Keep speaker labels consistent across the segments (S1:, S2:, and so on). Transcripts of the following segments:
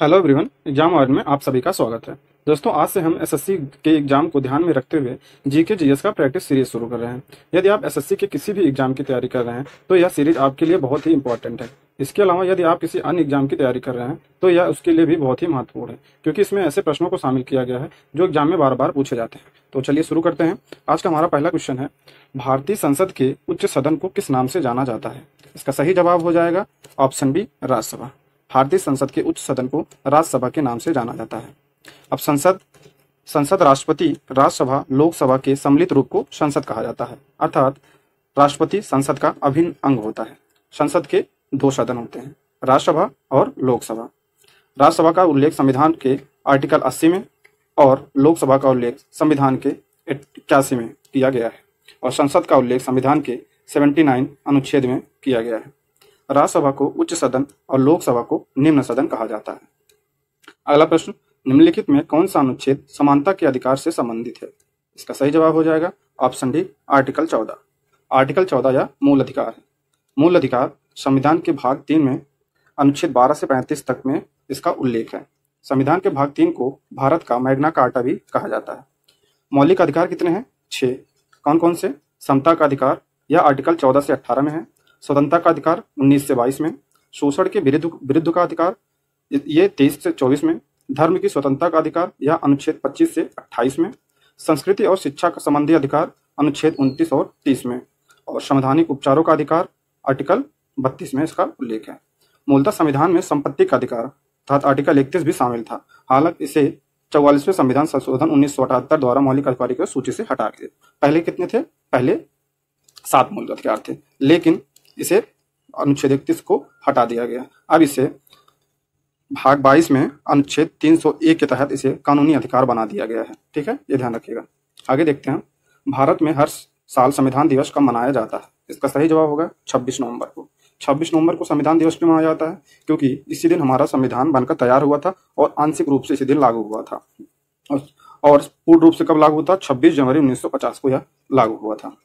S1: hello everyone exam our में आप सभी का स्वागत है दोस्तों आज से हम एसएससी के एग्जाम को ध्यान में रखते हुए जीके जीएस का प्रैक्टिस सीरीज शुरू कर रहे हैं यदि आप एसएससी के किसी भी एग्जाम की तैयारी कर रहे हैं तो यह सीरीज आपके लिए बहुत ही इंपॉर्टेंट है इसके अलावा यदि आप किसी अन्य एग्जाम की तैयारी कर रहे हैं तो यह उसके लिए भी बहुत ही महत्वपूर्ण है क्योंकि इसमें ऐसे प्रश्नों को शामिल किया गया है जो एग्जाम में बार बार पूछे जाते हैं तो चलिए शुरू करते हैं आज का हमारा पहला क्वेश्चन है भारतीय संसद के उच्च सदन को किस नाम से जाना जाता है इसका सही जवाब हो जाएगा ऑप्शन बी राज्यसभा भारतीय संसद के उच्च सदन को राज्यसभा के नाम से जाना जाता है अब संसद संसद राष्ट्रपति राज्यसभा लोकसभा के सम्मिलित रूप को संसद कहा जाता है अर्थात राष्ट्रपति संसद का अभिन्न अंग होता है संसद के दो सदन होते हैं राज्यसभा और लोकसभा राज्यसभा का उल्लेख संविधान के आर्टिकल 80 में और लोकसभा का उल्लेख संविधान के इक्यासी में किया गया है और संसद का उल्लेख संविधान के 79 अनुच्छेद में किया गया है राज्यसभा को उच्च सदन और लोकसभा को निम्न सदन कहा जाता है अगला प्रश्न निम्नलिखित में कौन सा अनुच्छेद समानता के अधिकार से संबंधित है इसका सही जवाब हो जाएगा ऑप्शन डी आर्टिकल चौदह आर्टिकल चौदह या मूल अधिकार है मूल अधिकार संविधान के भाग तीन में अनुच्छेद बारह से पैंतीस तक में इसका उल्लेख है संविधान के भाग तीन को भारत का मैग्ना कार्टा भी कहा जाता है मौलिक अधिकार कितने हैं छः कौन कौन से समता का अधिकार यह आर्टिकल चौदह से अठारह में है स्वतंत्रता का अधिकार 19 से 22 में शोषण के विरुद्ध विरुद्ध का अधिकार ये 23 से 24 में धर्म की स्वतंत्रता का अधिकार यह अनुच्छेद 25 से 28 में संस्कृति और शिक्षा का संबंधी अधिकार अनुच्छेद 29 और 30 में और संवैधानिक उपचारों का अधिकार आर्टिकल 32 में इसका उल्लेख है मूलतः संविधान में संपत्ति का अधिकार अर्थात आर्टिकल इकतीस भी शामिल था हालांकि इसे चौवालीसवें संविधान संशोधन उन्नीस द्वारा मौलिक अधिकारी को सूची से हटा दिए पहले कितने थे पहले सात मूल अधिकार थे लेकिन इसे अनुच्छेद इकतीस को हटा दिया गया अब इसे भाग बाईस में अनुच्छेद 301 के तहत इसे कानूनी अधिकार बना दिया गया है ठीक है ये ध्यान रखिएगा आगे देखते हैं भारत में हर साल संविधान दिवस कब मनाया जाता है इसका सही जवाब होगा 26 नवंबर को 26 नवंबर को संविधान दिवस क्यों मनाया जाता है क्योंकि इसी दिन हमारा संविधान बनकर तैयार हुआ था और आंशिक रूप से इसी दिन लागू हुआ था और पूर्ण रूप से कब लागू हुआ था छब्बीस जनवरी उन्नीस को यह लागू हुआ था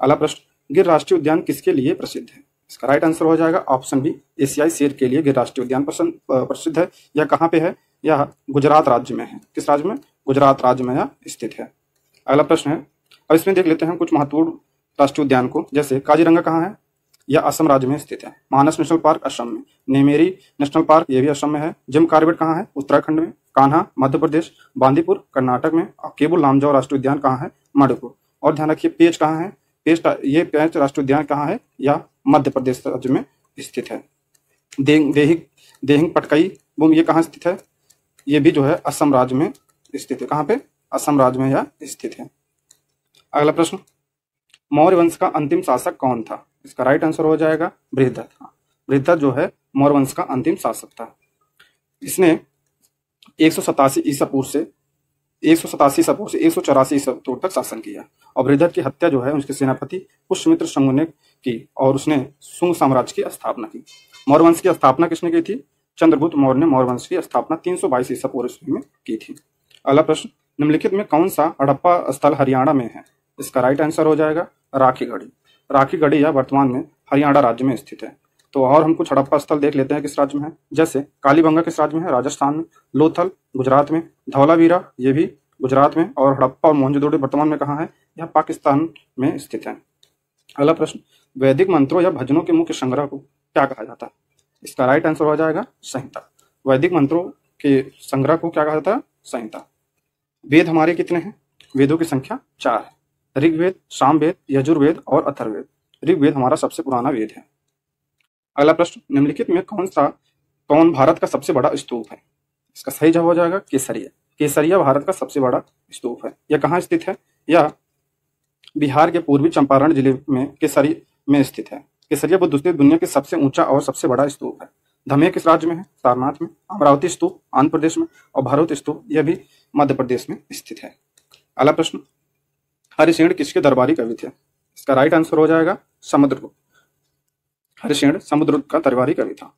S1: अगला प्रश्न गिर राष्ट्रीय उद्यान किसके लिए प्रसिद्ध है इसका राइट आंसर हो जाएगा ऑप्शन बी एशियाई शेर के लिए गिर राष्ट्रीय उद्यान प्रसिद्ध है यह कहाँ पे है यह गुजरात राज्य में है किस राज्य में गुजरात राज्य में यह स्थित है अगला प्रश्न है अब इसमें देख लेते हैं कुछ महत्वपूर्ण राष्ट्रीय उद्यान को जैसे काजीरंगा कहाँ है यह असम राज्य में स्थित है मानस नेशनल पार्क असम में नेमेरी नेशनल पार्क ये भी असम में है जिम कार्बेट कहाँ है उत्तराखंड में कान्हा मध्य प्रदेश बांदीपुर कर्नाटक में और केबुल लामजाओ राष्ट्रीय उद्यान कहाँ है मणिपुर और ध्यान रखिए पेज कहाँ है पेंच ये पेंच राष्ट्रीय उद्यान कहाँ है या मध्य प्रदेश राज्य में स्थित है देहिंग देहिंग देहिंग पटकई बूम ये कहाँ स्थित है ये भी जो है असम राज्य में स्थित है कहाँ पे असम राज्य में यह स्थित है अगला प्रश्न मौर्य वंश का अंतिम शासक कौन था इसका राइट आंसर हो जाएगा वृद्धा था वृद्धा जो है मौर्य वंश का अंतिम शासक था इसने एक सौ सतासी ईसा पूर्व से एक सौ सतासी सपोर से एक सौ चौरासी सपोर्ट तक शासन किया और वृद्धर की हत्या जो है उसके सेनापति पुष्यमित्र शंगु ने की और उसने सुंग साम्राज्य की स्थापना की मौर्यवंश की स्थापना किसने की थी चंद्रगुप्त मौर्य ने मौर्यवंश की स्थापना तीन सौ बाईस ईसा पूर्व में की थी अगला प्रश्न निम्नलिखित में कौन सा हड़प्पा स्थल हरियाणा में है इसका राइट आंसर हो जाएगा राखी गढ़ी राखी गढ़ी यह वर्तमान में हरियाणा राज्य में स्थित है तो और हम कुछ हड़प्पा स्थल देख लेते हैं किस राज्य में है जैसे कालीबंगा किस राज्य में है राजस्थान में लोथल गुजरात में धौलावीरा ये भी गुजरात में और हड़प्पा और मोहनजोदड़ो वर्तमान में कहाँ है यह पाकिस्तान में स्थित है अगला प्रश्न वैदिक मंत्रों या भजनों के मुख्य संग्रह को क्या कहा जाता है इसका राइट आंसर हो जाएगा संहिता वैदिक मंत्रों के संग्रह को क्या कहा जाता है संहिता वेद हमारे कितने हैं वेदों की संख्या चार है ऋग्वेद सामवेद यजुर्वेद और अथर्वेद ऋग्वेद हमारा सबसे पुराना वेद है अगला प्रश्न निम्नलिखित में कौन सा कौन भारत का सबसे बड़ा स्तूप है इसका सही जवाब हो जाएगा केसरिया केसरिया भारत का सबसे बड़ा स्तूप है यह कहाँ स्थित है यह बिहार के पूर्वी चंपारण जिले में केसरी में स्थित है केसरिया बुद्ध दूसरी दुनिया के सबसे ऊंचा और सबसे बड़ा स्तूप है धमे किस राज्य में है सारनाथ में अमरावती स्तूप आंध्र प्रदेश में और भारत स्तूप यह भी मध्य प्रदेश में स्थित है अगला प्रश्न हरिशेण किसके दरबारी कवि थे इसका राइट आंसर हो जाएगा समुद्रगुप्त हरिशेण समुद्र का दरबारी कवि था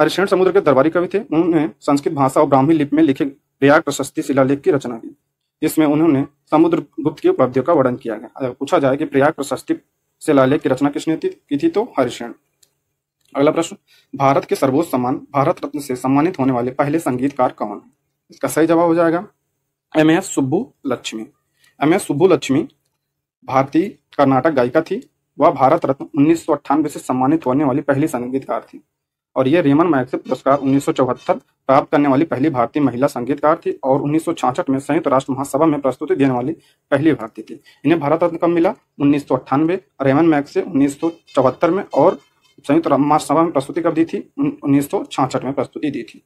S1: हरिशेण समुद्र के दरबारी कवि थे उन्होंने संस्कृत भाषा और ब्राह्मी लिपि में लिखे प्रयाग प्रशस्ति शिलालेख की रचना की जिसमें उन्होंने समुद्र गुप्त की उपलब्धियों का वर्णन किया गया अगर पूछा जाए कि प्रयाग प्रशस्ति शिलालेख की रचना किसने की थी तो हरिशेण अगला प्रश्न भारत के सर्वोच्च सम्मान भारत रत्न से सम्मानित होने वाले पहले संगीतकार कौन है इसका सही जवाब हो जाएगा M S Subbulakshmi M S Subbulakshmi भारतीय कर्नाटक गायिका थी वह भारत रत्न उन्नीस से सम्मानित होने वाली पहली संगीतकार थी और यह रेमन मैगसे पुरस्कार उन्नीस प्राप्त करने वाली पहली भारतीय महिला संगीतकार थी और उन्नीस में संयुक्त राष्ट्र महासभा में प्रस्तुति देने वाली पहली भारतीय थी इन्हें भारत रत्न कब मिला उन्नीस सौ अट्ठानवे रेमन से उन्नीस में और संयुक्त महासभा में प्रस्तुति कब दी थी उन्नीस में प्रस्तुति दी थी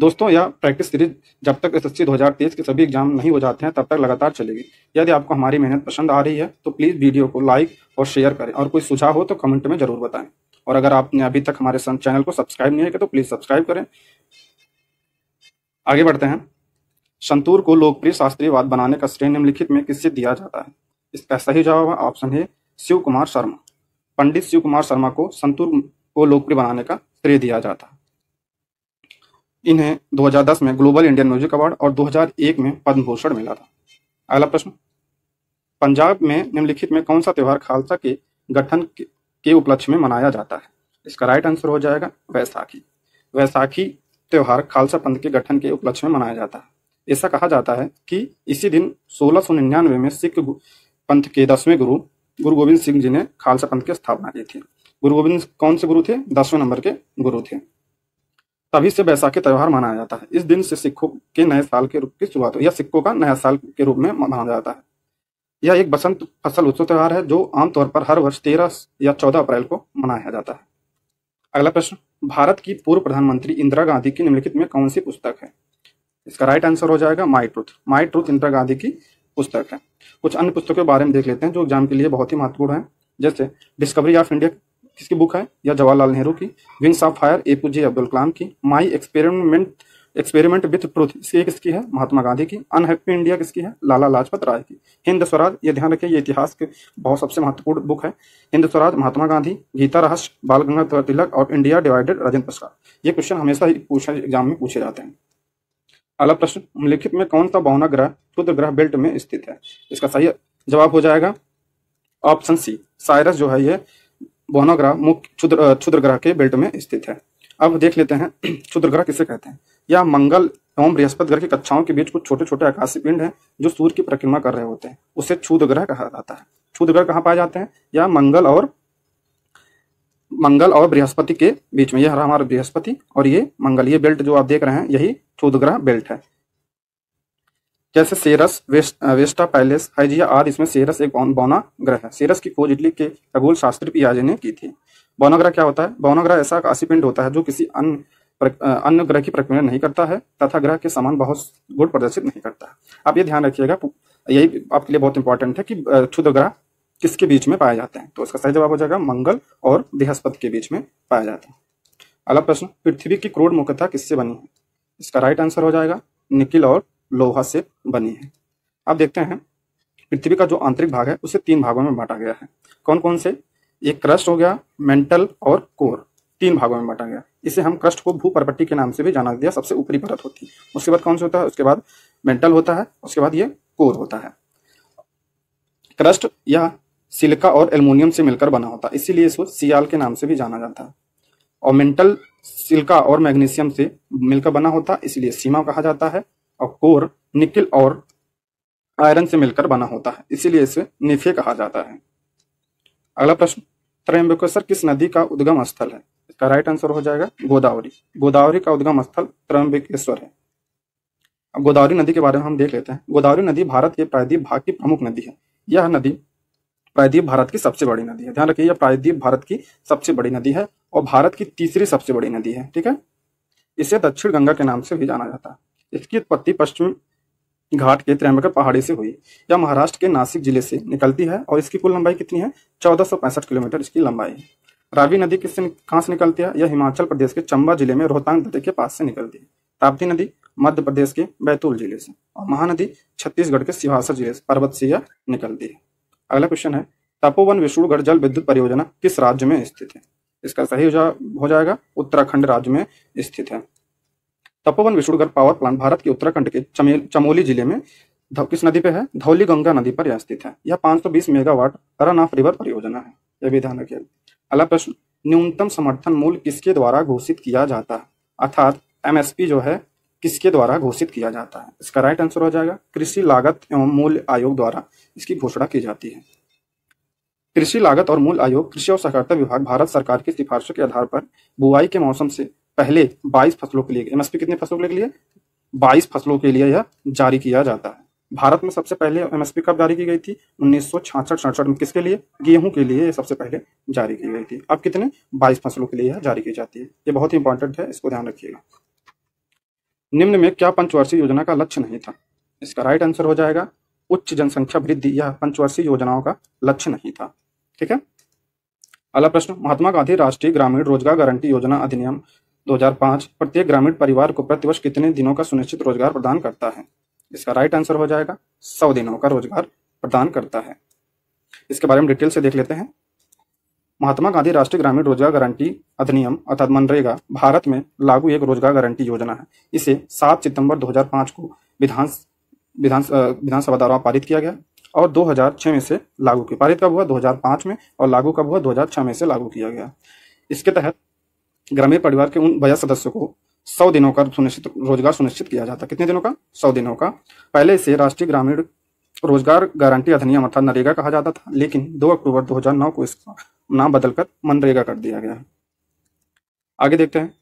S1: दोस्तों यह प्रैक्टिस सीरीज जब तक एस एस 2023 के सभी एग्जाम नहीं हो जाते हैं तब तक लगातार चलेगी यदि आपको हमारी मेहनत पसंद आ रही है तो प्लीज़ वीडियो को लाइक और शेयर करें और कोई सुझाव हो तो कमेंट में जरूर बताएं और अगर आपने अभी तक हमारे चैनल को सब्सक्राइब नहीं किया तो प्लीज़ सब्सक्राइब करें आगे बढ़ते हैं संतूर को लोकप्रिय शास्त्रीय वाद बनाने का श्रेय निम्नलिखित में किससे दिया जाता है इसका सही जवाब है ऑप्शन है शिव कुमार शर्मा पंडित शिव कुमार शर्मा को संतूर को लोकप्रिय बनाने का श्रेय दिया जाता है इन्हें 2010 में ग्लोबल इंडियन म्यूजिक अवार्ड और 2001 में पद्म भूषण मिला था अगला प्रश्न पंजाब में निम्नलिखित में कौन सा त्यौहार खालसा के गठन के उपलक्ष्य में मनाया जाता है इसका राइट आंसर हो जाएगा वैसाखी वैसाखी त्यौहार खालसा पंथ के गठन के उपलक्ष्य में मनाया जाता है ऐसा कहा जाता है कि इसी दिन सोलह में सिख पंथ के दसवें गुरु गुरु गोविंद सिंह जी ने खालसा पंथ की स्थापना की थी गुरु गोविंद कौन से गुरु थे दसवें नंबर के गुरु थे तभी से बैसाखी त्यौहार मनाया जाता है इस दिन से सिखों के नए साल के रूप की शुरुआत या सिखों का नया साल के रूप में मनाया जाता है यह एक बसंत फसल उत्सव त्यौहार है जो आमतौर पर हर वर्ष तेरह या चौदह अप्रैल को मनाया जाता है अगला प्रश्न भारत की पूर्व प्रधानमंत्री इंदिरा गांधी की निम्नलिखित में कौन सी पुस्तक है इसका राइट आंसर हो जाएगा my truth my truth Indira Gandhi की पुस्तक है कुछ अन्य पुस्तकों के बारे में देख लेते हैं जो एग्जाम के लिए बहुत ही महत्वपूर्ण है जैसे डिस्कवरी ऑफ इंडिया किसकी बुक है या जवाहरलाल नेहरू की Wings of Fire A P J Abdul Kalam की my experiment experiment with truth ये किसकी है महात्मा गांधी की अनहैप्पी इंडिया किसकी है लाला लाजपत राय की हिंद स्वराज ये ध्यान रखें ये इतिहास के बहुत सबसे महत्वपूर्ण बुक है हिंद स्वराज महात्मा गांधी गीता रहस्य बाल गंगाधर तिलक और इंडिया डिवाइडेड राजेंद्र प्रसाद ये क्वेश्चन हमेशा ही पूछा एग्जाम में पूछे जाते हैं अगला प्रश्न निम्नलिखित में कौन सा भावना ग्रह क्षुद्र ग्रह बेल्ट में स्थित है इसका सही जवाब हो जाएगा ऑप्शन सी साइरस जो है ये बहुना ग्रह मुख्य क्षुद्र क्षुद्र ग्रह के बेल्ट में स्थित है अब देख लेते हैं क्षुद्र ग्रह किसे कहते हैं यह मंगल एवं बृहस्पति ग्रह की कक्षाओं के बीच कुछ छोटे छोटे आकाशीय पिंड हैं जो सूर्य की परिक्रमा कर रहे होते हैं उसे क्षुद्र ग्रह कहा जाता है क्षुद्र ग्रह कहाँ पाए जाते हैं यह मंगल और मंगल और बृहस्पति के बीच में यह हमारा बृहस्पति और ये मंगल ये बेल्ट जो आप देख रहे हैं यही क्षुद्र ग्रह बेल्ट है जैसे सेरस वेस्ट, वेस्टा पैलेस हाइजिया आदि इसमें सेरस एक बौना ग्रह है सेरस की खोज इटली के खगोल शास्त्री पियाजे ने की थी बौनाग्रह क्या होता है बौनाग्रह ऐसा आशीपिंड होता है जो किसी अन्य अन्य ग्रह की प्रक्रिया नहीं करता है तथा ग्रह के समान बहुत गुण प्रदर्शित नहीं करता है आप ये ध्यान रखिएगा यही आपके लिए बहुत इंपॉर्टेंट है कि क्षुद्र ग्रह किसके बीच में पाए जाते हैं तो इसका सही जवाब हो जाएगा मंगल और बृहस्पति के बीच में पाया जाते हैं अगला प्रश्न पृथ्वी की क्रोड मुख्यता किससे बनी है इसका राइट आंसर हो जाएगा निकिल और लोहा से बनी है अब देखते हैं पृथ्वी का जो आंतरिक भाग है उसे तीन भागों में बांटा गया है कौन कौन से एक क्रस्ट हो गया मेंटल और कोर तीन भागों में बांटा गया इसे हम क्रस्ट को भू परपट्टी के नाम से भी जाना दिया सबसे ऊपरी परत होती है उसके बाद कौन सा होता है उसके बाद मेंटल होता है उसके बाद ये कोर होता है क्रस्ट या सिलिका और एल्यूमिनियम से मिलकर बना होता है इसीलिए इसको सियाल के नाम से भी जाना जाता है और मेंटल सिल्का और मैग्नीशियम से मिलकर बना होता है इसलिए सीमा कहा जाता है और कोर निकिल और आयरन से मिलकर बना होता है इसीलिए इसे निफे कहा जाता है अगला प्रश्न त्रयंबकेश्वर किस नदी का उद्गम स्थल है इसका राइट आंसर हो जाएगा गोदावरी गोदावरी का उद्गम स्थल त्रयंबकेश्वर है अब गोदावरी नदी के बारे में हम देख लेते हैं गोदावरी नदी भारत के प्रायद्वीप भाग की प्रमुख नदी है यह नदी प्रायद्वीप भारत की सबसे बड़ी नदी है ध्यान रखिए यह प्रायद्वीप भारत की सबसे बड़ी नदी है और भारत की तीसरी सबसे बड़ी नदी है ठीक है इसे दक्षिण गंगा के नाम से भी जाना जाता है इसकी उत्पत्ति पश्चिम घाट के त्र्यंबक पहाड़ी से हुई यह महाराष्ट्र के नासिक जिले से निकलती है और इसकी कुल लंबाई कितनी है चौदह किलोमीटर इसकी लंबाई रावी नदी किससे कहाँ से निकलती है यह हिमाचल प्रदेश के चंबा जिले में रोहतांग नदी के पास से निकलती है ताप्ती नदी मध्य प्रदेश के बैतूल जिले से और महानदी छत्तीसगढ़ के सिवासर जिले से पर्वत से यह निकलती है अगला क्वेश्चन है तपोवन विष्णुगढ़ जल विद्युत परियोजना किस राज्य में स्थित है इसका सही हो जाएगा उत्तराखंड राज्य में स्थित है तपोवन विष्णुगढ़ पावर प्लांट भारत के उत्तराखंड के चमोली जिले में किस नदी पे है धौली गंगा नदी पर यह स्थित है यह 520 मेगावाट रन ऑफ रिवर परियोजना है यह भी ध्यान रखिए अगला प्रश्न न्यूनतम समर्थन मूल्य किसके द्वारा घोषित किया जाता है अर्थात एमएसपी जो है किसके द्वारा घोषित किया जाता है इसका राइट आंसर हो जाएगा कृषि लागत एवं मूल्य आयोग द्वारा इसकी घोषणा की जाती है कृषि लागत और मूल्य आयोग कृषि और सहकारिता विभाग भारत सरकार की सिफारिशों के आधार पर बुआई के मौसम से पहले 22 फसलों के लिए एमएसपी कितने फसलों के लिए 22 फसलों के लिए यह जारी किया जाता है भारत में सबसे पहले एमएसपी कब जारी की गई थी उन्नीस सौ में किसके लिए गेहूं के लिए सबसे पहले जारी की गई थी अब कितने 22 फसलों के लिए यह जारी की जाती है ये बहुत ही इंपॉर्टेंट है इसको ध्यान रखिएगा निम्न में क्या पंचवर्षीय योजना का लक्ष्य नहीं था इसका राइट आंसर हो जाएगा उच्च जनसंख्या वृद्धि यह पंचवर्षीय योजनाओं का लक्ष्य नहीं था ठीक है अगला प्रश्न महात्मा गांधी राष्ट्रीय ग्रामीण रोजगार गारंटी योजना अधिनियम 2005 प्रत्येक ग्रामीण परिवार को प्रतिवर्ष कितने दिनों का सुनिश्चित रोजगार प्रदान करता है इसका राइट आंसर हो जाएगा सौ दिनों का रोजगार प्रदान करता है इसके बारे में डिटेल से देख लेते हैं महात्मा गांधी राष्ट्रीय ग्रामीण रोजगार गारंटी अधिनियम अर्थात मनरेगा भारत में लागू एक रोजगार गारंटी योजना है इसे सात सितंबर दो को विधान विधान विधानसभा द्वारा पारित किया गया और 2006 में से लागू किया पारित कब हुआ 2005 में और लागू कब हुआ 2006 में से लागू किया गया इसके तहत ग्रामीण परिवार के उन बजट सदस्य को सौ दिनों का सुनिश्चित रोजगार सुनिश्चित किया जाता है कितने दिनों का सौ दिनों का पहले इसे राष्ट्रीय ग्रामीण रोजगार गारंटी अधिनियम अर्थात नरेगा कहा जाता था लेकिन 2 अक्टूबर 2009 को इसका नाम बदलकर मनरेगा कर दिया गया आगे देखते हैं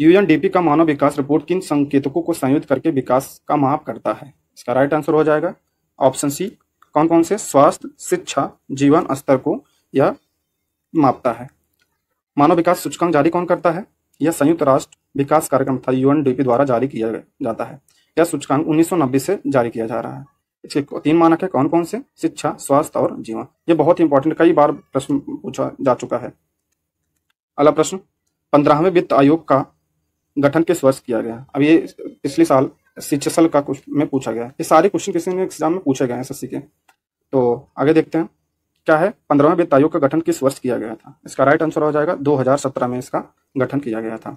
S1: यूएनडीपी का मानव विकास रिपोर्ट किन संकेतकों को संयुक्त करके विकास का माप करता है इसका राइट आंसर हो जाएगा ऑप्शन सी कौन कौन से स्वास्थ्य शिक्षा जीवन स्तर को यह मापता है मानव विकास सूचकांक जारी कौन करता है यह संयुक्त राष्ट्र विकास कार्यक्रम था यूएनडीपी द्वारा जारी किया जाता है यह सूचकांक उन्नीस से जारी किया जा रहा है इसके तीन मानक है कौन कौन से शिक्षा स्वास्थ्य और जीवन ये बहुत ही इंपॉर्टेंट कई बार प्रश्न पूछा जा चुका है अगला प्रश्न पंद्रहवें वित्त आयोग का गठन किस वर्ष किया गया अब ये पिछले साल शिक्षा का में पूछा गया ये सारे क्वेश्चन किसी ने एग्जाम में पूछे गए हैं एस के तो आगे देखते हैं क्या है पंद्रहवें वित्त आयोग का गठन किस वर्ष किया गया था इसका राइट आंसर हो जाएगा 2017 में इसका गठन किया गया था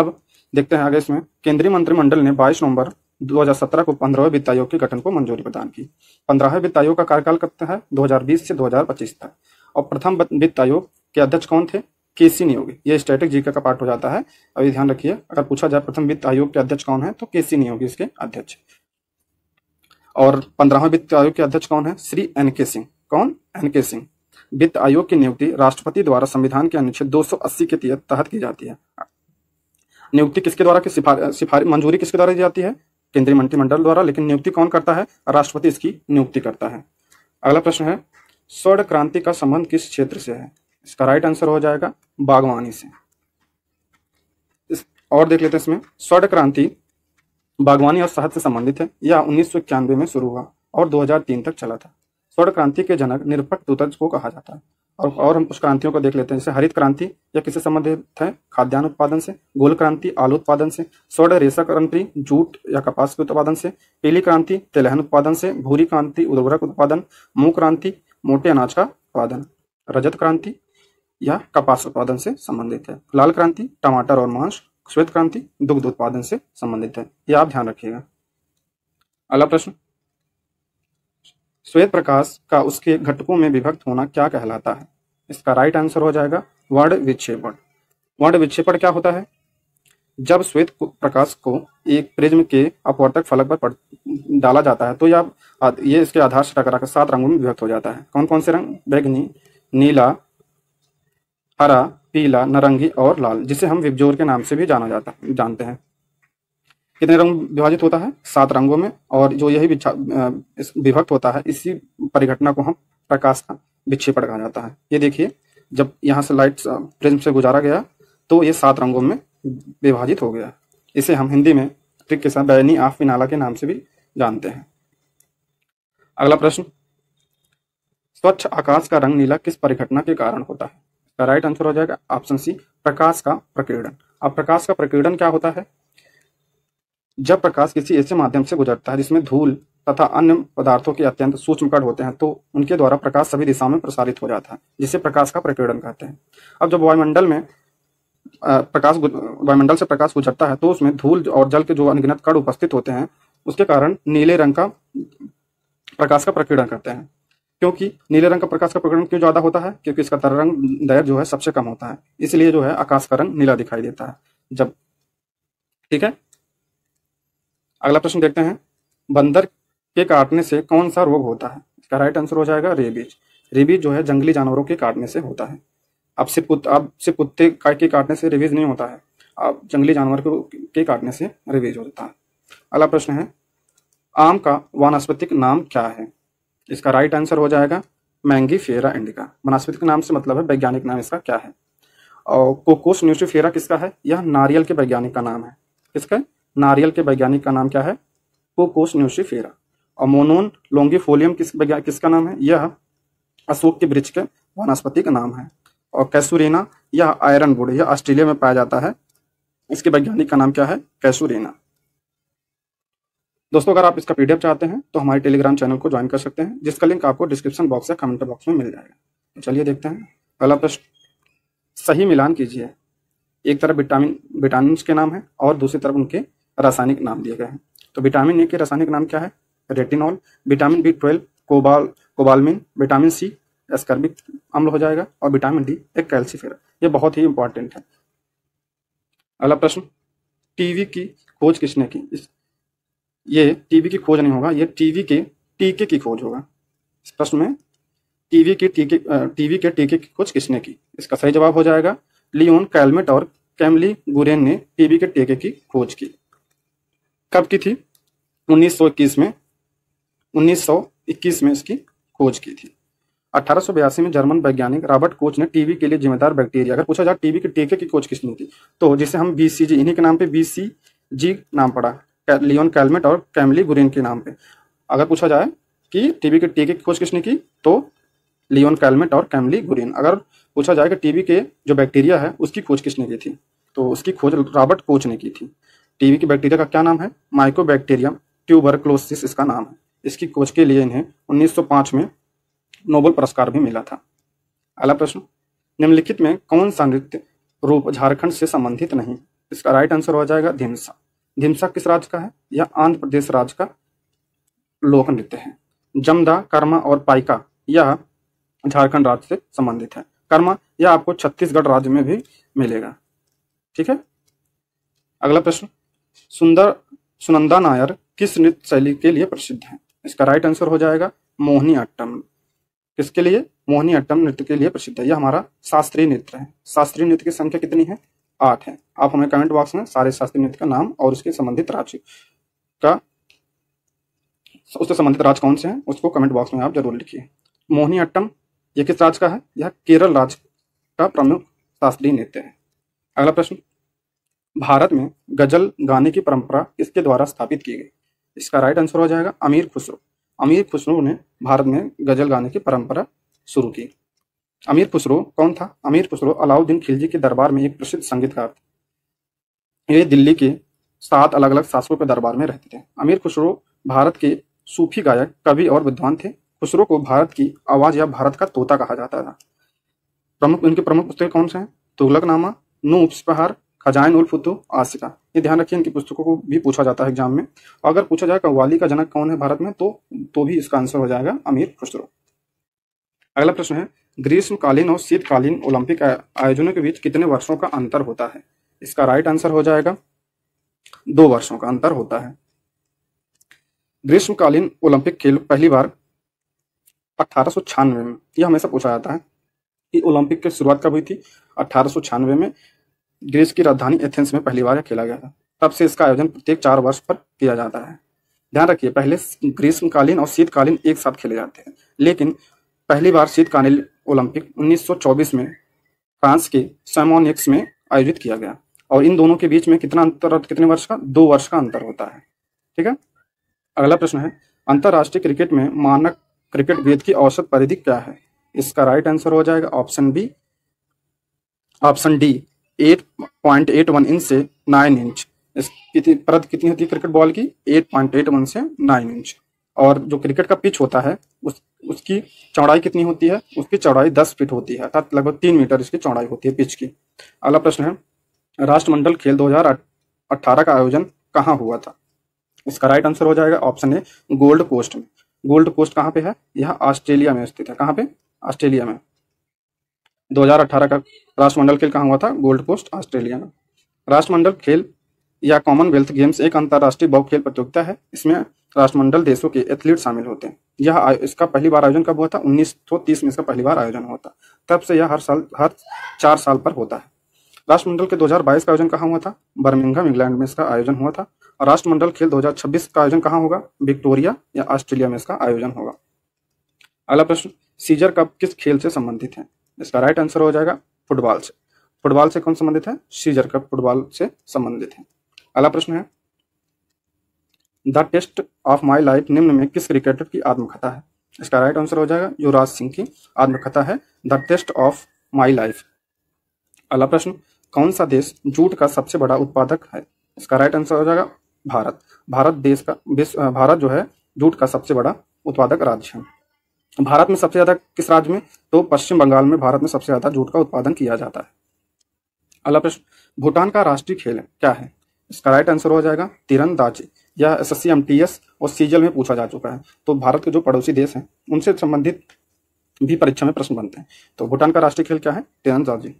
S1: अब देखते हैं आगे इसमें केंद्रीय मंत्रिमंडल ने 22 नवंबर 2017 को पंद्रहवें वित्त आयोग के गठन को मंजूरी प्रदान की पंद्रहवें वित्त आयोग का कार्यकाल कब तक है 2020 से 2025 तक और प्रथम वित्त आयोग के अध्यक्ष कौन थे के सी नियोगी ये स्ट्रेटिक जीके का पार्ट हो जाता है अभी ध्यान रखिए अगर पूछा जाए प्रथम वित्त आयोग के अध्यक्ष कौन है तो के सी नियोगी इसके अध्यक्ष और पंद्रहवें वित्त आयोग के अध्यक्ष कौन है श्री एन के सिंह कौन एन के सिंह वित्त आयोग की नियुक्ति राष्ट्रपति द्वारा संविधान के अनुच्छेद 280 के तहत की जाती है नियुक्ति किसके द्वारा की सिफारिश सिफार, मंजूरी किसके द्वारा दी जाती है केंद्रीय मंत्रिमंडल द्वारा लेकिन नियुक्ति कौन करता है राष्ट्रपति इसकी नियुक्ति करता है अगला प्रश्न है स्वर्ण क्रांति का संबंध किस क्षेत्र से है इसका राइट आंसर हो जाएगा बागवानी से इस और देख लेते हैं इसमें स्वर्ण क्रांति बागवानी और शहद से संबंधित है यह उन्नीस में शुरू हुआ और 2003 तक चला था स्वर्ण क्रांति के जनक निरपक दूतज को कहा जाता है और और हम कुछ क्रांतियों को देख लेते हैं जैसे हरित क्रांति या किससे संबंधित है खाद्यान्न उत्पादन से गोल क्रांति आलू उत्पादन से स्वर्ण रेशा क्रांति जूट या कपास के उत्पादन से पीली क्रांति तेलहन उत्पादन से भूरी क्रांति उर्वरक उत्पादन मूंग क्रांति मोटे अनाज का उत्पादन रजत क्रांति या कपास उत्पादन से संबंधित है लाल क्रांति टमाटर और मांस श्वेत क्रांति दुग्ध उत्पादन से संबंधित है यह आप ध्यान रखिएगा अगला प्रश्न श्वेत प्रकाश का उसके घटकों में विभक्त होना क्या कहलाता है इसका राइट आंसर हो जाएगा वर्ण विक्षेपण वर्ण विक्षेपण क्या होता है जब श्वेत प्रकाश को एक प्रिज्म के अपवर्तक फलक पर डाला जाता है तो यह ये इसके आधार से टकरा कर सात रंगों में विभक्त हो जाता है कौन कौन से रंग बैगनी नीला हरा पीला नारंगी और लाल जिसे हम विभजोर के नाम से भी जाना जाता जानते हैं कितने रंग विभाजित होता है सात रंगों में और जो यही विभक्त होता है इसी परिघटना को हम प्रकाश का विक्षेपण कहा जाता है ये देखिए जब यहाँ से लाइट प्रिज्म से गुजारा गया तो ये सात रंगों में विभाजित हो गया इसे हम हिंदी में ट्रिक के साथ बैनी आफ विनाला के नाम से भी जानते हैं अगला प्रश्न स्वच्छ आकाश का रंग नीला किस परिघटना के कारण होता है इसका राइट आंसर हो जाएगा ऑप्शन सी प्रकाश का प्रकीर्णन अब प्रकाश का प्रकीर्णन क्या होता है जब प्रकाश किसी ऐसे माध्यम से गुजरता है जिसमें धूल तथा अन्य पदार्थों के अत्यंत सूक्ष्म कण होते हैं तो उनके द्वारा प्रकाश सभी दिशाओं में प्रसारित हो जाता है जिसे प्रकाश का प्रकीर्णन कहते हैं अब जब वायुमंडल में प्रकाश वायुमंडल से प्रकाश गुजरता है तो उसमें धूल और जल के जो अनगिनत कण उपस्थित होते हैं उसके कारण नीले रंग का प्रकाश का प्रकीर्णन करते हैं क्योंकि नीले रंग का प्रकाश का प्रकीर्णन क्यों ज्यादा होता है क्योंकि इसका रंग दैर जो है सबसे कम होता है इसलिए जो है आकाश का रंग नीला दिखाई देता है जब ठीक है अगला प्रश्न देखते हैं बंदर के काटने से कौन सा रोग होता है इसका राइट आंसर हो जाएगा रेबीज रेबीज जो है जंगली जानवरों के काटने से होता है अब से पुत अब से कुत्ते के काटने से रेबीज नहीं होता है अब जंगली जानवर को के काटने से रेबीज हो जाता है अगला प्रश्न है आम का वनस्पतिक नाम क्या है इसका राइट आंसर हो जाएगा मैंगी फेरा इंडिका वनस्पतिक नाम से मतलब है वैज्ञानिक नाम इसका क्या है और कोकोस न्यूट्रीफेरा किसका है यह नारियल के वैज्ञानिक का नाम है किसका नारियल के वैज्ञानिक का नाम क्या है कोकोस न्यूशिफेरा और मोनोन लोंगिफोलियम किस किसका नाम है यह अशोक के वृक्ष के वनस्पति का नाम है और कैसुरेना यह आयरन बोर्ड यह ऑस्ट्रेलिया में पाया जाता है इसके वैज्ञानिक का नाम क्या है कैसुरेना दोस्तों अगर आप इसका पीडीएफ चाहते हैं तो हमारे टेलीग्राम चैनल को ज्वाइन कर सकते हैं जिसका लिंक आपको डिस्क्रिप्शन बॉक्स या कमेंट बॉक्स में मिल जाएगा तो चलिए देखते हैं पहला प्रश्न सही मिलान कीजिए एक तरफ विटामिन विटामिन के नाम है और दूसरी तरफ उनके रासायनिक नाम दिए गए हैं तो विटामिन ए के रासायनिक नाम क्या है रेटिनॉल विटामिन बी ट्वेल्व कोबाल कोबालमिन विटामिन सी एस्कर्बिक अम्ल हो जाएगा और विटामिन डी एक कैल्सीफेर ये बहुत ही इंपॉर्टेंट है अगला प्रश्न टीवी की खोज किसने की इस ये टीवी की खोज नहीं होगा ये टीवी के टीके की खोज होगा इस प्रश्न में टीवी के टीके टीवी के टीके की खोज किसने की इसका सही जवाब हो जाएगा लियोन कैलमेट और कैमली गुरेन ने टीवी के टीके की खोज की कब की थी 1921 में 1921 में इसकी खोज की थी अठारह में जर्मन वैज्ञानिक रॉबर्ट कोच ने टीबी के लिए जिम्मेदार बैक्टीरिया अगर पूछा जाए टीबी तो के टीके की खोज किसने की तो जिसे हम बी इन्हीं के नाम पे बी नाम पड़ा लियोन कैलमेट और कैमली गुरिन के नाम पे अगर पूछा जाए कि टीबी के टीके की खोज किसने की तो लियोन कैलमेट और कैमली गुरिन अगर पूछा जाए कि टीबी के जो बैक्टीरिया है उसकी खोज किसने की थी तो उसकी खोज रॉबर्ट कोच ने की थी टीवी के बैक्टीरिया का क्या नाम है माइकोबैक्टीरियम ट्यूबरक्लोसिस इसका नाम है इसकी खोज के लिए इन्हें 1905 में नोबल पुरस्कार भी मिला था अगला प्रश्न निम्नलिखित में कौन सा नृत्य रूप झारखंड से संबंधित नहीं इसका राइट आंसर हो जाएगा धिमसा धिमसा किस राज्य का है यह आंध्र प्रदेश राज्य का लोक नृत्य है जमदा कर्मा और पाइका यह झारखंड राज्य से संबंधित है कर्मा यह आपको छत्तीसगढ़ राज्य में भी मिलेगा ठीक है अगला प्रश्न सुंदर सुनंदा नायर किस नृत्य शैली के लिए प्रसिद्ध हैं इसका राइट आंसर हो जाएगा मोहनी अट्टम किसके लिए मोहनी अट्टम नृत्य के लिए प्रसिद्ध है यह हमारा शास्त्रीय नृत्य है शास्त्रीय नृत्य की संख्या कितनी है आठ है आप हमें कमेंट बॉक्स में सारे शास्त्रीय नृत्य का नाम और उसके संबंधित राज्य का उससे संबंधित राज्य कौन से हैं उसको कमेंट बॉक्स में आप जरूर लिखिए मोहनी अट्टम यह किस राज्य का है यह केरल राज्य का प्रमुख शास्त्रीय नृत्य है अगला प्रश्न भारत में गजल गाने की परंपरा किसके द्वारा स्थापित की गई इसका राइट आंसर हो जाएगा अमीर खुसरो अमीर खुसरो ने भारत में गजल गाने की परंपरा शुरू की अमीर खुसरो कौन था अमीर खुसरो अलाउद्दीन खिलजी के दरबार में एक प्रसिद्ध संगीतकार थे ये दिल्ली के सात अलग अलग शासकों के दरबार में रहते थे अमीर खुसरो भारत के सूफी गायक कवि और विद्वान थे खुसरो को भारत की आवाज या भारत का तोता कहा जाता था प्रमुख इनके प्रमुख पुस्तक कौन से हैं तुगलकनामा नू उपहार खजाइन उल फुतु आसिका ये ध्यान रखिए इनकी पुस्तकों को भी पूछा जाता है एग्जाम में अगर पूछा जाए कव्वाली का जनक कौन है भारत में तो तो भी इसका आंसर हो जाएगा अमीर खुशरो अगला प्रश्न है ग्रीष्मकालीन और शीतकालीन ओलंपिक आयोजनों के बीच कितने वर्षों का अंतर होता है इसका राइट आंसर हो जाएगा दो वर्षों का अंतर होता है ग्रीष्मकालीन ओलंपिक खेल पहली बार अठारह में यह हमेशा पूछा जाता है कि ओलंपिक की शुरुआत कब हुई थी अठारह में ग्रीस की राजधानी एथेंस में पहली बार खेला गया था तब से इसका आयोजन प्रत्येक चार वर्ष पर किया जाता है ध्यान रखिए पहले ग्रीष्मकालीन और शीतकालीन एक साथ खेले जाते हैं लेकिन पहली बार शीतकालीन ओलंपिक 1924 में फ्रांस के सैमोनिक्स में आयोजित किया गया और इन दोनों के बीच में कितना अंतर कितने वर्ष का दो वर्ष का अंतर होता है ठीक है अगला प्रश्न है अंतर्राष्ट्रीय क्रिकेट में मानक क्रिकेट वेद की औसत परिधि क्या है इसका राइट आंसर हो जाएगा option B option D eight point eight one inch से नाइन इंच कितनी परत कितनी होती है क्रिकेट बॉल की एट पॉइंट एट वन से नाइन इंच और जो क्रिकेट का पिच होता है उस उसकी चौड़ाई कितनी होती है उसकी चौड़ाई दस फीट होती है अर्थात लगभग तीन मीटर इसकी चौड़ाई होती है पिच की अगला प्रश्न है राष्ट्रमंडल खेल दो का आयोजन कहाँ हुआ था इसका राइट आंसर हो जाएगा ऑप्शन ए गोल्ड कोस्ट में गोल्ड कोस्ट कहाँ पे है यह ऑस्ट्रेलिया में स्थित है कहाँ पे ऑस्ट्रेलिया में 2018 का राष्ट्रमंडल खेल कहाँ हुआ था गोल्ड कोस्ट ऑस्ट्रेलिया में राष्ट्रमंडल खेल या कॉमनवेल्थ गेम्स एक अंतर्राष्ट्रीय बहु खेल प्रतियोगिता है इसमें राष्ट्रमंडल देशों के एथलीट शामिल होते हैं यह इसका पहली बार आयोजन कब हुआ था तीस में इसका पहली बार आयोजन हुआ था तब से यह हर साल हर चार साल पर होता है राष्ट्रमंडल के 2022 का आयोजन कहाँ हुआ था बर्मिंगम इंग्लैंड में इसका आयोजन हुआ था और राष्ट्रमंडल खेल 2026 का आयोजन कहाँ होगा विक्टोरिया या ऑस्ट्रेलिया में इसका आयोजन होगा अगला प्रश्न सीजर कप किस खेल से संबंधित है इसका राइट आंसर हो जाएगा फुटबॉल से फुटबॉल से कौन संबंधित है सीजर कप फुटबॉल से संबंधित है अगला प्रश्न है The Test of My Life निम्न में किस क्रिकेटर की आत्मकथा है इसका राइट आंसर हो जाएगा युवराज सिंह की आत्मकथा है The Test of My Life अगला प्रश्न कौन सा देश जूट का सबसे बड़ा उत्पादक है इसका राइट आंसर हो जाएगा भारत भारत देश का भारत जो है जूट का सबसे बड़ा उत्पादक राज्य है भारत में सबसे ज्यादा किस राज्य में तो पश्चिम बंगाल में भारत में सबसे ज्यादा जूट का उत्पादन किया जाता है अगला प्रश्न भूटान का राष्ट्रीय खेल क्या है इसका राइट आंसर हो जाएगा तिरंदाजी यह एस एस और सीजल में पूछा जा चुका है तो भारत के जो पड़ोसी देश हैं उनसे संबंधित भी परीक्षा में प्रश्न बनते हैं तो भूटान का राष्ट्रीय खेल क्या है तिरंदाजी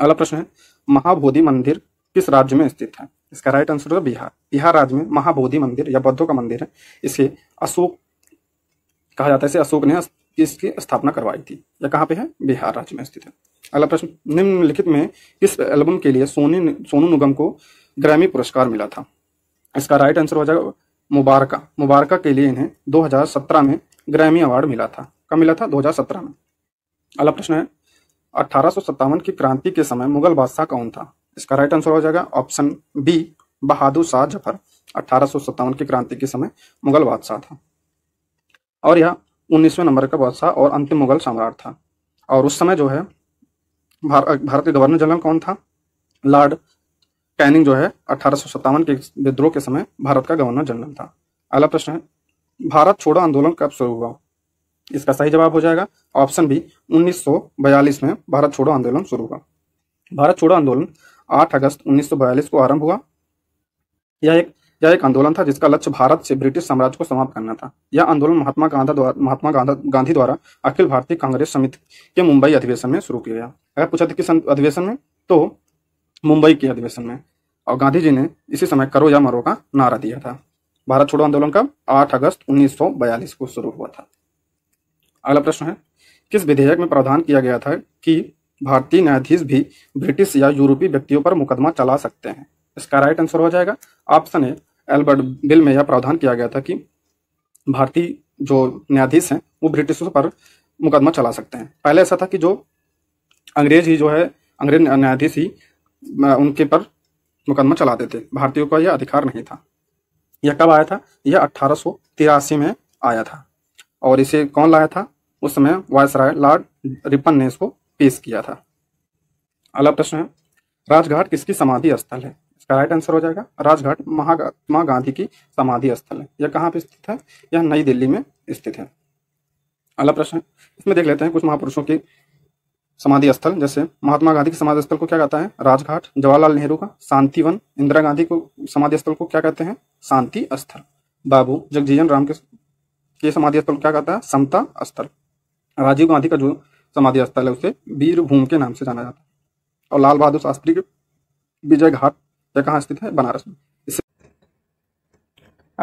S1: अगला प्रश्न है महाबोधि मंदिर किस राज्य में स्थित है इसका राइट आंसर होगा बिहार बिहार राज्य में महाबोधि मंदिर या बौद्धों का मंदिर है इसे अशोक कहा जाता है इसे अशोक ने इसकी स्थापना करवाई थी यह कहाँ पे है बिहार राज्य में स्थित है अगला प्रश्न निम्नलिखित में किस एल्बम के लिए सोनी सोनू निगम को ग्रैमी पुरस्कार मिला था इसका राइट आंसर हो जाएगा मुबारक मुबारक के लिए इन्हें 2017 में ग्रैमी अवार्ड मिला था कब मिला था 2017 में अगला प्रश्न है अठारह की क्रांति के समय मुगल बादशाह कौन था इसका राइट आंसर हो जाएगा ऑप्शन बी बहादुर शाह जफर अठारह की क्रांति के समय मुगल बादशाह था और यह उन्नीसवें नंबर का बादशाह और अंतिम मुगल सम्राट था और उस समय जो है भार, भारत के गवर्नर जनरल कौन था लॉर्ड कैनिंग जो है अठारह के विद्रोह के समय भारत का गवर्नर जनरल था अगला प्रश्न है भारत छोड़ो आंदोलन कब शुरू हुआ इसका सही जवाब हो जाएगा ऑप्शन बी 1942 में भारत छोड़ो आंदोलन शुरू हुआ भारत छोड़ो आंदोलन 8 अगस्त 1942 को आरंभ हुआ यह एक यह एक आंदोलन था जिसका लक्ष्य भारत से ब्रिटिश साम्राज्य को समाप्त करना था यह आंदोलन महात्मा गांधी द्वारा महात्मा गांधी द्वारा अखिल भारतीय कांग्रेस समिति के मुंबई अधिवेशन में शुरू किया गया अगर पूछा था किस अधिवेशन में तो मुंबई के अधिवेशन में और गांधी जी ने इसी समय करो या मरो का नारा दिया था भारत छोड़ो आंदोलन का 8 अगस्त 1942 को शुरू हुआ था अगला प्रश्न है किस विधेयक में प्रावधान किया गया था कि भारतीय न्यायाधीश भी ब्रिटिश या यूरोपीय व्यक्तियों पर मुकदमा चला सकते हैं इसका राइट आंसर हो जाएगा ऑप्शन ए एल्बर्ट बिल में यह प्रावधान किया गया था कि भारतीय जो न्यायाधीश हैं वो ब्रिटिशों पर मुकदमा चला सकते हैं पहले ऐसा था कि जो अंग्रेज ही जो है अंग्रेज न्यायाधीश ही उनके पर मुकदमा चलाते थे भारतीयों का यह अधिकार नहीं था यह कब आया था यह अट्ठारह में आया था और इसे कौन लाया था उस समय वायसराय लॉर्ड रिपन ने इसको पेश किया था अगला प्रश्न है राजघाट किसकी समाधि स्थल है इसका राइट आंसर हो जाएगा राजघाट महात्मा गांधी की समाधि स्थल है यह कहाँ पर स्थित है यह नई दिल्ली में स्थित है अगला प्रश्न इसमें देख लेते हैं कुछ महापुरुषों की समाधि स्थल जैसे महात्मा गांधी के समाधि स्थल को क्या कहता है राजघाट जवाहरलाल नेहरू का शांतिवन इंदिरा गांधी को समाधि स्थल को क्या कहते हैं शांति स्थल बाबू जगजीवन राम के समाधि स्थल को क्या कहता है समता स्थल राजीव गांधी का जो समाधि स्थल है उसे वीरभूम के नाम से जाना जाता है और लाल बहादुर शास्त्री के विजय घाट यह तो कहाँ स्थित है बनारस में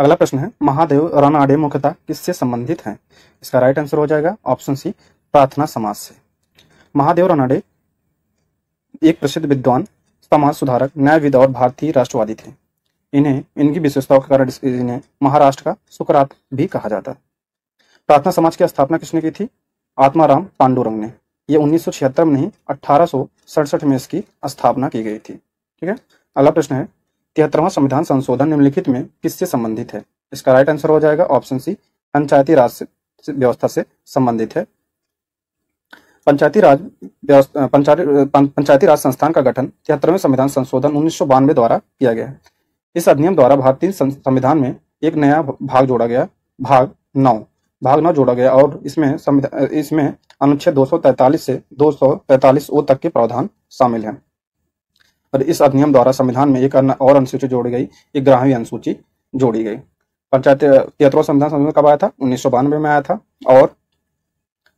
S1: अगला प्रश्न है महादेव आडे मुख्यता किससे संबंधित हैं इसका राइट आंसर हो जाएगा ऑप्शन सी प्रार्थना समाज से महादेव रनाडे एक प्रसिद्ध विद्वान समाज सुधारक न्यायविद और भारतीय राष्ट्रवादी थे इन्हें इनकी विशेषताओं के कारण इन्हें महाराष्ट्र का सुकरात भी कहा जाता है प्रार्थना समाज की स्थापना किसने की थी आत्माराम पांडुरंग ने ये 1976 में नहीं अठारह में इसकी स्थापना की गई थी ठीक है अगला प्रश्न है तिहत्तरवां संविधान संशोधन निम्नलिखित में किससे संबंधित है इसका राइट आंसर हो जाएगा ऑप्शन सी पंचायती राज व्यवस्था से संबंधित है पंचायती राज पंचायती राज संस्थान का गठन तिहत्तरवें संविधान संशोधन उन्नीस द्वारा किया गया है इस अधिनियम द्वारा भारतीय संविधान में एक नया भाग जोड़ा गया भाग नौ भाग नौ जोड़ा गया और इसमें इसमें अनुच्छेद 243 से 243 ओ तक के प्रावधान शामिल हैं पर इस अधिनियम द्वारा संविधान में एक और अनुसूची जोड़ी गई एक ग्राहवी अनुसूची जोड़ी गई पंचायत तिहत्तरवा संविधान संशोधन कब आया था उन्नीस में आया था और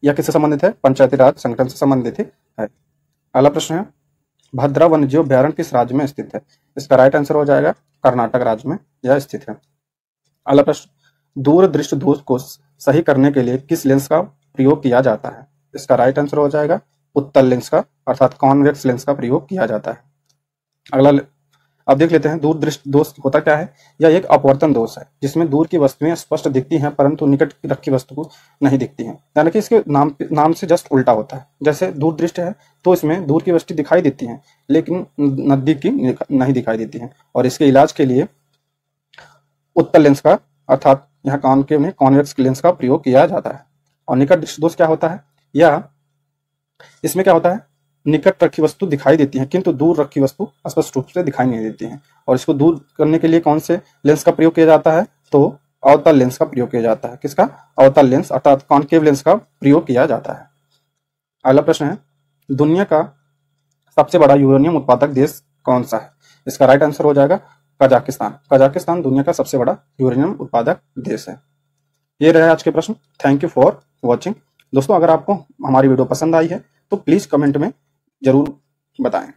S1: यह किससे संबंधित है पंचायती राज संगठन से संबंधित है अगला प्रश्न है भद्रा वन्य जीव अभ्यारण किस राज्य में स्थित है इसका राइट आंसर हो जाएगा कर्नाटक राज्य में यह स्थित है अगला प्रश्न दूर दृष्ट दोष को सही करने के लिए किस लेंस का प्रयोग किया जाता है इसका राइट आंसर हो जाएगा उत्तल लेंस का अर्थात कॉन्वेक्स लेंस का प्रयोग किया जाता है अगला अब देख लेते हैं दूर दृष्ट दोष होता क्या है यह एक अपवर्तन दोष है जिसमें दूर की वस्तुएं स्पष्ट दिखती हैं परंतु निकट रखी वस्तु को नहीं दिखती हैं यानी कि इसके नाम नाम से जस्ट उल्टा होता है जैसे दूर दृष्टि है तो इसमें दूर की वस्तु दिखाई देती है लेकिन नदी की नहीं दिखाई देती है और इसके इलाज के लिए उत्तर लेंस का अर्थात यहाँ कान के में कॉन्वेक्स लेंस का प्रयोग किया जाता है और निकट दृष्टि दोष क्या होता है या इसमें क्या होता है निकट रखी वस्तु दिखाई देती है किंतु दूर रखी वस्तु स्पष्ट रूप से दिखाई नहीं देती है और इसको दूर करने के लिए कौन से लेंस का प्रयोग किया जाता है तो अवतल लेंस का प्रयोग किया जाता है किसका अवतल लेंस अर्थात कॉन्केव लेंस का प्रयोग किया जाता है अगला प्रश्न है दुनिया का सबसे बड़ा यूरेनियम उत्पादक देश कौन सा है इसका राइट आंसर हो जाएगा कजाकिस्तान कजाकिस्तान दुनिया का सबसे बड़ा यूरेनियम उत्पादक देश है ये रहे आज के प्रश्न थैंक यू फॉर वॉचिंग दोस्तों अगर आपको हमारी वीडियो पसंद आई है तो प्लीज़ कमेंट में जरूर बताएं